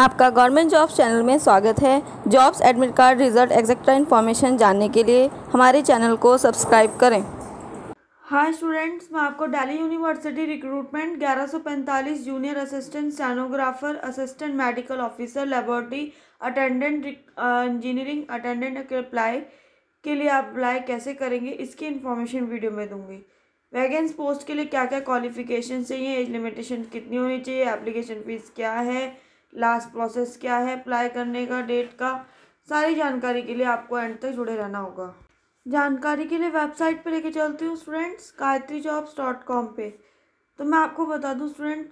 आपका government jobs channel में स्वागत है jobs admit card result etcetera information जानने के लिए हमारे चैनल को सब्सक्राइब करें हाय स्टूडेंट्स मैं आपको Delhi university recruitment 1145 junior assistant stenographer assistant medical officer laboratory attendant engineering attendant apply के लिए आप अप्लाई कैसे करेंगे इसकी इन्फॉर्मेशन वीडियो में दूंगी वैगेंस पोस्ट के लिए क्या क्या क्वालिफिकेशन चाहिए एज लिमिटेशन कितनी होनी चाहिए एप्लीकेशन फ़ीस क्या है लास्ट प्रोसेस क्या है अप्लाई करने का डेट का सारी जानकारी के लिए आपको एंड तक जुड़े रहना होगा जानकारी के लिए वेबसाइट पर लेके चलती हूँ students Gayatri jobs dot com पर तो मैं आपको बता दूँ स्टूडेंट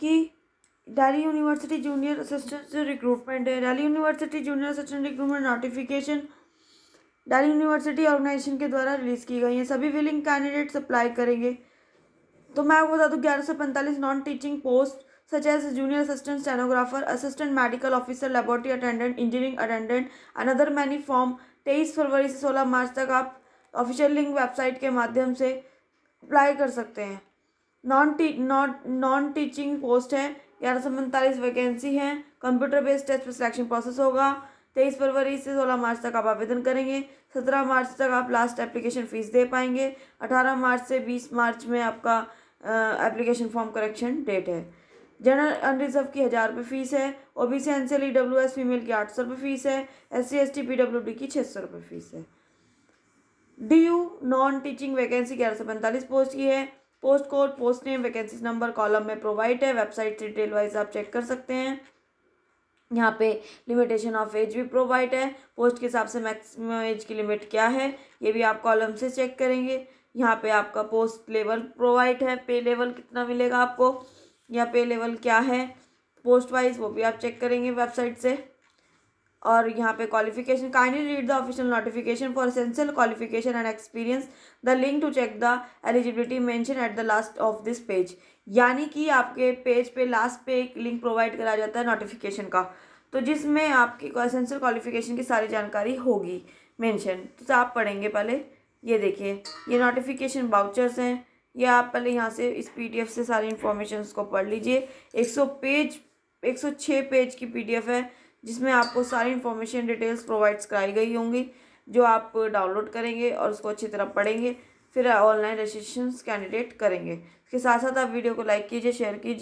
कि Delhi university junior assistant recruitment है Delhi university junior assistant recruitment notification Delhi university organisation के द्वारा रिलीज़ की गई है सभी विलिंग कैंडिडेट्स अप्लाई करेंगे तो मैं आपको बता दूँ ग्यारह पैंतालीस non teaching post such as junior assistant stenographer, assistant medical officer, laboratory attendant, engineering attendant, another many form तेईस फरवरी से सोलह मार्च तक आप ऑफिशियल लिंक वेबसाइट के माध्यम से अप्लाई कर सकते हैं non T non non teaching post है ग्यारह सौ पैंतालीस वैकेंसी हैं कंप्यूटर बेस्ड टेस्ट पर सिलेक्शन प्रोसेस होगा तेईस फरवरी से सोलह मार्च तक आप आवेदन करेंगे सत्रह मार्च तक आप लास्ट एप्लीकेशन फ़ीस दे पाएंगे अठारह मार्च से बीस मार्च में आपका एप्लीकेशन फॉर्म करेक्शन डेट है जनरल अनरिजर्व की हज़ार रुपये फ़ीस है O B C N C L E W S female की आठ सौ रुपये फ़ीस है S C S T P W D की छः सौ रुपये फ़ीस है D U non teaching vacancy ग्यारह सौ पैंतालीस पोस्ट की है post code post name vacancy number column में प्रोवाइड है वेबसाइट से डिटेल वाइज आप चेक कर सकते हैं यहाँ पे लिमिटेशन ऑफ एज भी प्रोवाइड है पोस्ट के हिसाब से मैक्सिमम एज की लिमिट क्या है ये भी आप कॉलम से चेक करेंगे यहाँ पे आपका पोस्ट लेवल प्रोवाइड है पे लेवल कितना मिलेगा आपको या पे लेवल क्या है पोस्ट वाइज वो भी आप चेक करेंगे वेबसाइट से और यहाँ पे qualification kindly read the official notification for essential qualification and experience the link to check the eligibility mention at the last of this page यानी कि आपके पेज पे लास्ट पे एक लिंक प्रोवाइड करा जाता है नोटिफिकेशन का तो जिसमें आपकी असेंशियल क्वालिफिकेशन की सारी जानकारी होगी मैंशन तो आप पढ़ेंगे पहले ये देखिए ये नोटिफिकेशन बाउचर्स हैं ये आप पहले यहाँ से इस पीडीएफ से सारी इन्फॉर्मेशन को पढ़ लीजिए 100 पेज 106 पेज की पीडीएफ है जिसमें आपको सारी इन्फॉर्मेशन डिटेल्स प्रोवाइड्स कराई गई होंगी जो आप डाउनलोड करेंगे और उसको अच्छी तरह पढ़ेंगे फिर ऑनलाइन रजिस्ट्रेशन कैंडिडेट करेंगे इसके साथ साथ आप वीडियो को लाइक कीजिए शेयर कीजिए